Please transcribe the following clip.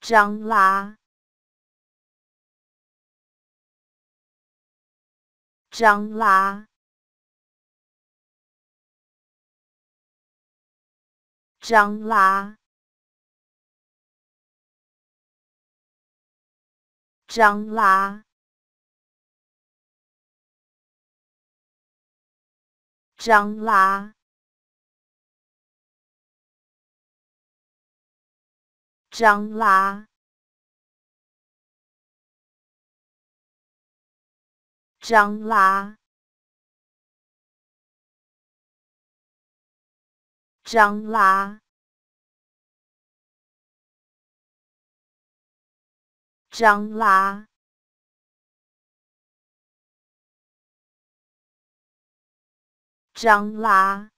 张拉，张拉，张拉，张拉，张拉。张拉，张拉，张拉，张拉，张拉。